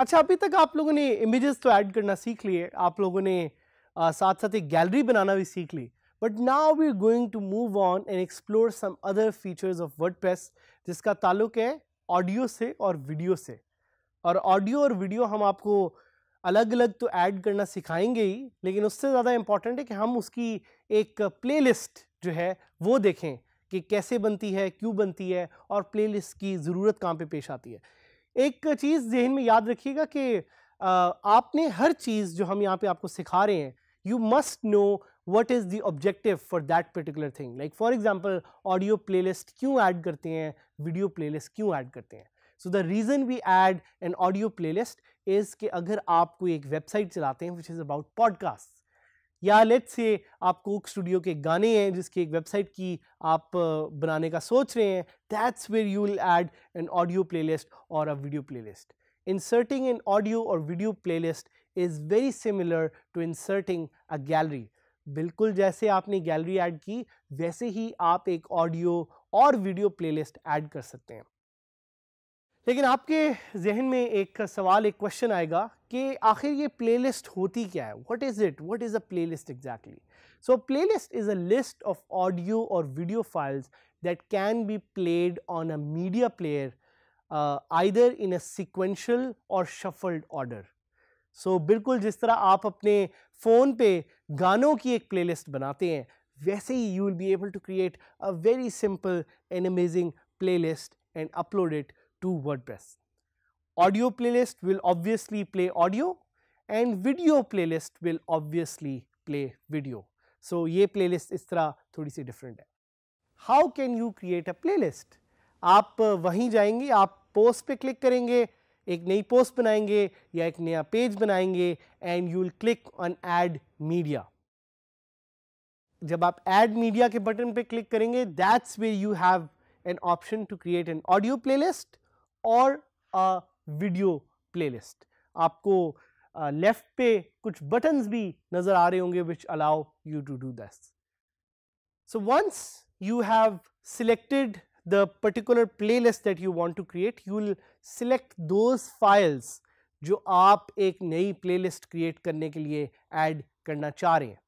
अच्छा अभी तक आप लोगों ने इमेजेस तो ऐड करना सीख लिए आप लोगों ने आ, साथ साथ एक गैलरी बनाना भी सीख ली but now we going to move on and explore some other features of press जिसका ताल्लुक है ऑडियो से और वीडियो से और ऑडियो और वीडियो हम आपको अलग अलग तो ऐड करना सिखाएंगे ही लेकिन उससे ज़्यादा इम्पॉर्टेंट है कि हम उसकी एक प्ले जो है वो देखें कि कैसे बनती है क्यों बनती है और प्ले की ज़रूरत कहाँ पे पेश आती है एक चीज़ जहन में याद रखिएगा कि आपने हर चीज़ जो हम यहाँ पे आपको सिखा रहे हैं you must know what is the objective for that particular thing like for example audio playlist kyun add karte hain video playlist kyun add karte hain so the reason we add an audio playlist is ke agar aap koi ek website chalate hain which is about podcasts या let's say आप Coke studio के गाने हैं जिसकी एक website की आप बनाने का सोच रहे हैं that's where you will add an audio playlist और a video playlist inserting an audio or video playlist is very similar to inserting a gallery. बिल्कुल जैसे आपने गैलरी ऐड की वैसे ही आप एक ऑडियो और वीडियो प्लेलिस्ट ऐड कर सकते हैं लेकिन आपके जहन में एक सवाल एक क्वेश्चन आएगा कि आखिर ये प्लेलिस्ट होती क्या है what is it what is a playlist exactly so playlist is a list of audio और video files that can be played on a media player either in a sequential और shuffled order so so, बिल्कुल जिस तरह आप अपने phone पे गानों की एक प्लेलिस्ट बनाते हैं वैसे ही you will be able to create a very simple and amazing play list and upload it to WordPress audio play playlist will obviously play audio and video play playlist will obviously play video so ये playlist इस तरह थोड़ी सी different है how can you create a playlist आप वहीं जाएंगे आप पोस्ट पे क्लिक करेंगे एक नई पोस्ट बनाएंगे या एक नया पेज बनाएंगे and you will click on add media जब आप एड मीडिया के बटन पे क्लिक करेंगे that's way you have an option to create an audio playlist और अ वीडियो प्लेलिस्ट आपको लेफ्ट uh, पे कुछ बटन्स भी नज़र आ रहे होंगे which allow you to do this so once you have selected the particular playlist that you want to create, you will select those files जो आप एक नई playlist create करने के लिए add करना चाह रहे हैं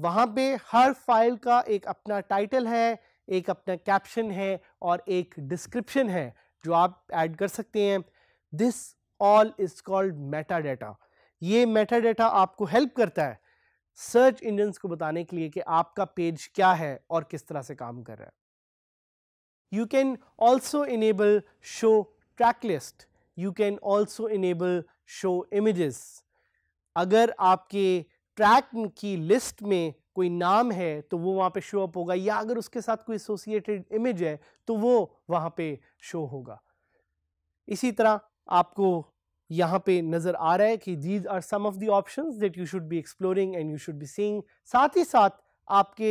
वहाँ पे हर फाइल का एक अपना टाइटल है एक अपना कैप्शन है और एक डिस्क्रिप्शन है जो आप ऐड कर सकते हैं this all is called metadata ये मेटा डेटा आपको हेल्प करता है सर्च इंजन्स को बताने के लिए कि आपका पेज क्या है और किस तरह से काम कर रहा है You can also enable show track list, you can also enable show images. अगर आपके ट्रैक की लिस्ट में कोई नाम है तो वो वहाँ पे शो अप होगा या अगर उसके साथ कोई एसोसिएटेड इमेज है तो वो वहाँ पे शो होगा इसी तरह आपको यहाँ पे नज़र आ रहा है कि these are some of the options that you should be exploring and you should be seeing साथ ही साथ आपके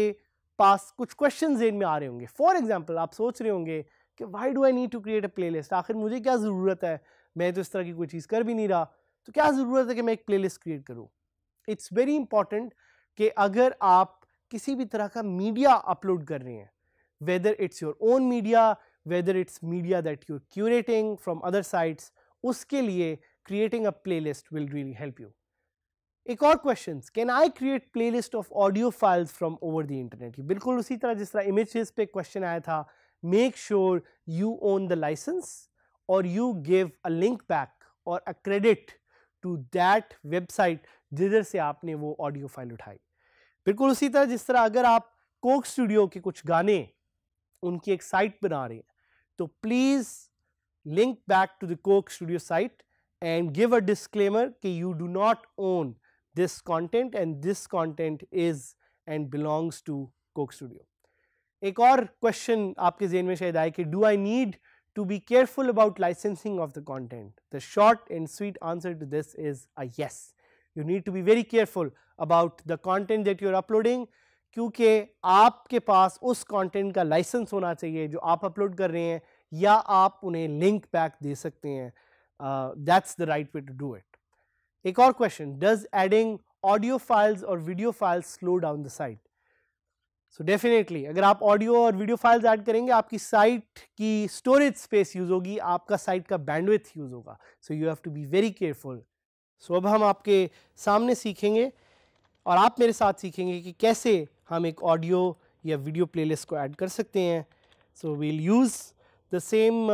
पास कुछ क्वेश्चन जेन में आ रहे होंगे फॉर एग्जाम्पल आप सोच रहे होंगे कि why do I need to create a playlist आखिर मुझे क्या ज़रूरत है मैं तो इस तरह की कोई चीज़ कर भी नहीं रहा तो क्या ज़रूरत है कि मैं एक प्ले लिस्ट क्रिएट करूँ इट्स वेरी इंपॉर्टेंट कि अगर आप किसी भी तरह का मीडिया अपलोड कर रहे हैं whether it's your own media whether it's media that you're curating from other sites उसके लिए creating a playlist will really help you एक और question can I create playlist of audio files from over the internet बिल्कुल उसी तरह जिस तरह images पे क्वेश्चन आया था make sure you own the licence और you give a link back और a credit to that website जिधर से आपने वो ऑडियो फाइल उठाई बिल्कुल उसी तरह जिस तरह अगर आप कोक स्टूडियो के कुछ गाने उनकी एक साइट बना रहे हैं तो please link back to the Coke Studio site and give a disclaimer कि you do not own this content and this content is and belongs to Coke Studio. एक और question आपके जेन में शायद do I need to be careful about licensing of the content? The short and sweet answer to this is a yes. You need to be very careful about the content that you are uploading क्योंकि आपके पास उस content का license होना चाहिए जो आप upload कर रहे हैं या आप उन्हें लिंक to दे uh, That's the right way to do it. एक और question does adding audio files और video files slow down the site so definitely अगर आप ऑडियो और वीडियो फाइल्स ऐड करेंगे आपकी साइट की स्टोरेज स्पेस यूज होगी आपका साइट का बैंडविथ यूज होगा so you have to be very careful सो अब हम आपके सामने सीखेंगे और आप मेरे साथ सीखेंगे कि कैसे हम एक ऑडियो या वीडियो प्लेलिस्ट को ऐड कर सकते हैं so we'll use the same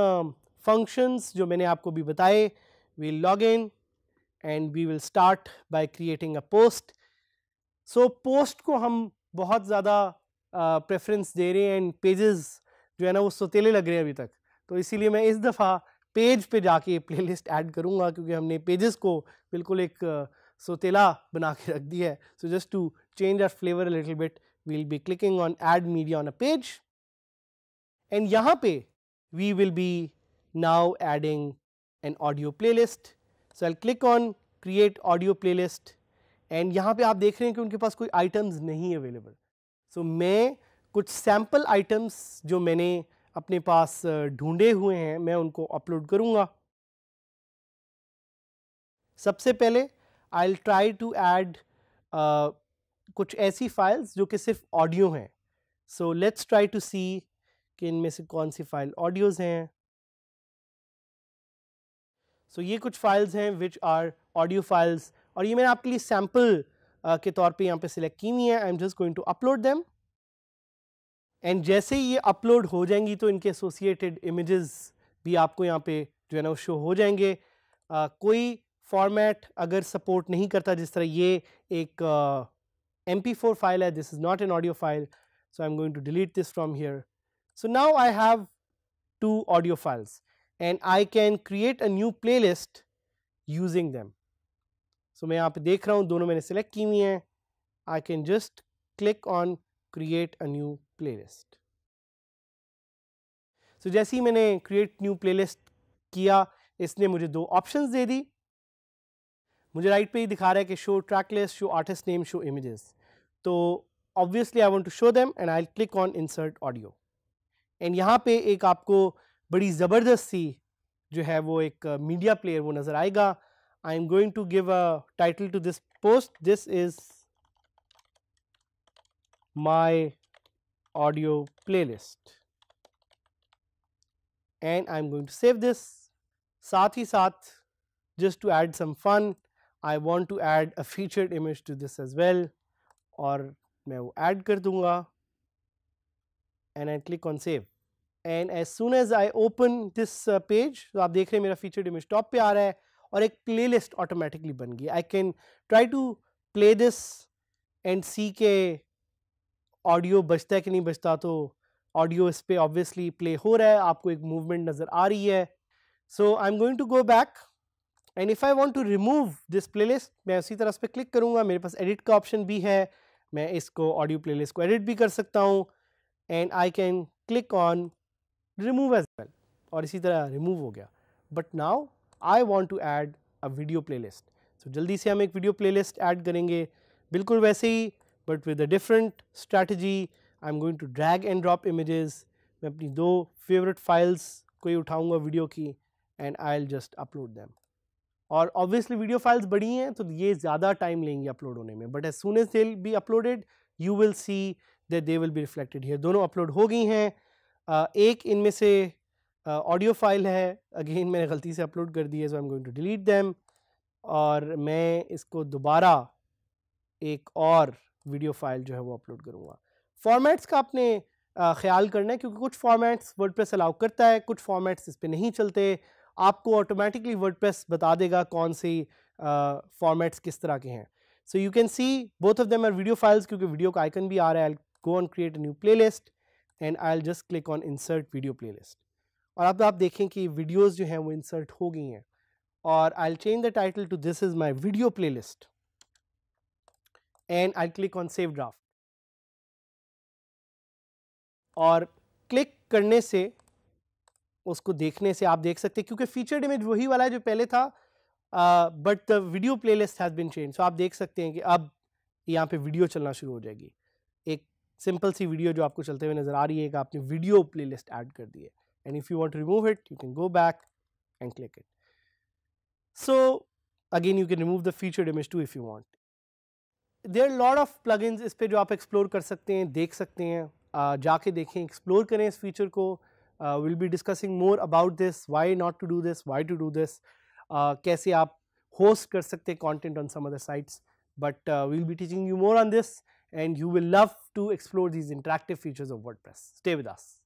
functions जो मैंने आपको भी बताए we'll log in and we will start by creating a post so post को हम बहुत ज़्यादा प्रेफरेंस दे रहे हैं एंड पेजेस जो है ना वो सोतेले लग रहे हैं अभी तक तो इसीलिए मैं इस दफ़ा पेज पे जाके प्लेलिस्ट ऐड करूँगा क्योंकि हमने पेजेस को बिल्कुल एक सोतेला बना के रख दिया है so just to change our flavour little bit bit by clicking on add media on a page and यहाँ पे we will be now adding adding audio audio list so I click on create audio playlist and यहाँ पे आप देख रहे हैं कि उनके पास कोई आइटम्स नहीं अवेलेबल सो so, मैं कुछ सैम्पल आइटम्स जो मैंने अपने पास ढूंढे हुए हैं मैं उनको अपलोड करूँगा सबसे पहले आई ट्राई टू एड कुछ ऐसी फाइल्स जो कि सिर्फ ऑडियो हैं so let's try to see कि इनमें से कौन सी फाइल ऑडियोज़ हैं सो ये कुछ फाइल्स हैं विच आर ऑडियो फाइल्स और ये मैंने आपके लिए सैम्पल uh, के तौर पे यहाँ पे सिलेक्ट की हुई है I am just going to upload them and जैसे ही ये अपलोड हो जाएंगी तो इनके एसोसिएटेड इमेजेस भी आपको यहाँ पे जो है ना वो शो हो जाएंगे uh, कोई फॉर्मेट अगर सपोर्ट नहीं करता जिस तरह ये एक एम पी फोर फाइल है this is not an audio file so I am going to delete this from here so now I have two audio files and I can create a new playlist using them. So मैं यहाँ पे देख रहा हूँ दोनों मैंने select की हुई हैं I can just click on create a new playlist. So जैसे ही मैंने create new playlist किया इसने मुझे दो options दे दी मुझे राइट right पे ही दिखा रहा है कि show track list show artist name show images तो obviously I want to show them and I click on insert audio and यहाँ पे एक आपको बड़ी ज़बरदस्त सी जो है वो एक मीडिया प्लेयर वो नज़र आएगा I am going to give a title to this post this is my audio playlist and I am going to save this साथ ही साथ just to add some fun I want to add a featured image to this as well और मैं वो add कर दूंगा and I click on save and as soon as I open this page तो आप देख रहे हैं मेरा फीचर इमेज टॉप पे आ रहा है और एक प्ले लिस्ट ऑटोमेटिकली बन गई I can try to play this and see के ऑडियो बजता है कि नहीं बजता तो ऑडियो इस पर ऑब्वियसली प्ले हो रहा है आपको एक मूवमेंट नज़र आ रही है so I am going to go back and if I want to remove this play list मैं उसी तरह उस पर क्लिक करूँगा मेरे पास एडिट का ऑप्शन भी है मैं इसको ऑडियो प्ले लिस्ट को एडिट भी कर सकता हूँ and I can click on remove as well और इसी तरह रिमूव हो गया but now I want to add a video play list तो जल्दी से हम एक वीडियो प्ले लिस्ट ऐड करेंगे बिल्कुल वैसे ही but with a different strategy I am going to drag and drop images मैं अपनी दो फेवरेट फाइल्स को ही उठाऊंगा वीडियो की and I'll just upload them और ऑब्वियसली वीडियो फाइल्स बड़ी हैं तो ये ज़्यादा टाइम लेंगे अपलोड होने में but as soon as they'll be uploaded you will see they will be reflected here दोनों अपलोड हो गई हैं एक इनमें से ऑडियो फाइल है अगेन मैंने गलती से अपलोड कर दी है so I am going to delete them और मैं इसको दोबारा एक और वीडियो फाइल जो है वो अपलोड करूँगा फॉर्मेट्स का आपने ख्याल करना है क्योंकि कुछ फॉर्मेट्स प्रेस अलाउ करता है कुछ फॉर्मेट्स इस पर नहीं चलते आपको ऑटोमेटिकली प्रेस बता देगा कौन सी फॉर्मेट्स uh, किस तरह के हैं so you can see both of them are video files क्योंकि वीडियो का आइकन भी आ रहा है go on create new play list and I just click on insert video playlist और अब आप देखें कि वीडियोज जो हैं वो इंसर्ट हो गई हैं और I change the title to this is my video play list and I click on save draft और क्लिक करने से उसको देखने से आप देख सकते हैं क्योंकि फीचर्ड इमेज वही वाला है जो पहले था but the video playlist has been change सो आप देख सकते हैं कि अब यहाँ पे वीडियो चलना शुरू हो जाएगी सिंपल सी वीडियो जो आपको चलते हुए नज़र आ रही है कि आपने वीडियो प्लेलिस्ट ऐड कर दी है and if you want to remove it you can go back and click it so again you can remove the featured image too if you want there lot of plugins पर जो आप explore कर सकते हैं देख सकते हैं uh, जाके देखें एक्सप्लोर करें इस फीचर को will be discussing more about this why not to do this why to do this कैसे आप होस्ट कर सकते हैं content on some other sites but we'll be teaching you more on this and you will love to explore these interactive features of WordPress. Stay with us.